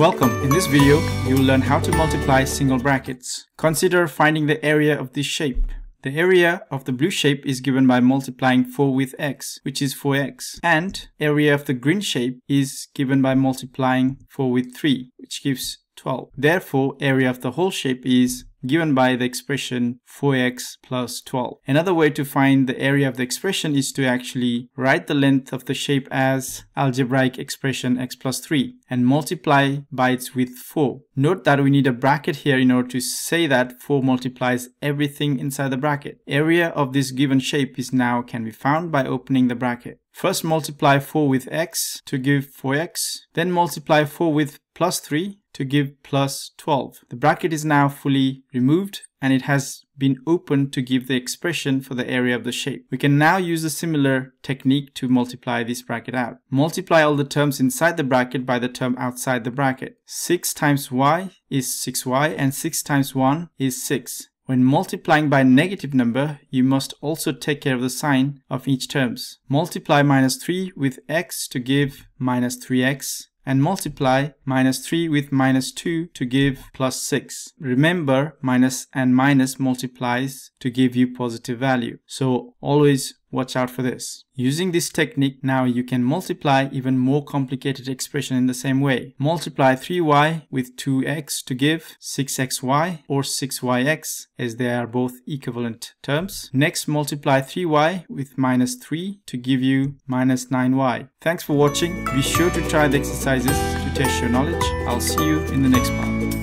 Welcome, in this video you'll learn how to multiply single brackets. Consider finding the area of this shape. The area of the blue shape is given by multiplying 4 with x, which is 4x. And area of the green shape is given by multiplying 4 with 3, which gives 12. Therefore, area of the whole shape is given by the expression 4x plus 12. Another way to find the area of the expression is to actually write the length of the shape as algebraic expression x plus 3 and multiply by its width 4. Note that we need a bracket here in order to say that 4 multiplies everything inside the bracket. Area of this given shape is now can be found by opening the bracket. First multiply 4 with x to give 4x, then multiply 4 with plus 3 to give plus 12. The bracket is now fully removed and it has been opened to give the expression for the area of the shape. We can now use a similar technique to multiply this bracket out. Multiply all the terms inside the bracket by the term outside the bracket. 6 times y is 6y and 6 times 1 is 6. When multiplying by a negative number, you must also take care of the sign of each terms. Multiply minus 3 with x to give minus 3x and multiply minus 3 with minus 2 to give plus 6. Remember minus and minus multiplies to give you positive value. So always Watch out for this. Using this technique, now you can multiply even more complicated expression in the same way. Multiply 3y with 2x to give 6xy or 6yx as they are both equivalent terms. Next, multiply 3y with minus 3 to give you minus 9y. Thanks for watching. Be sure to try the exercises to test your knowledge. I'll see you in the next part.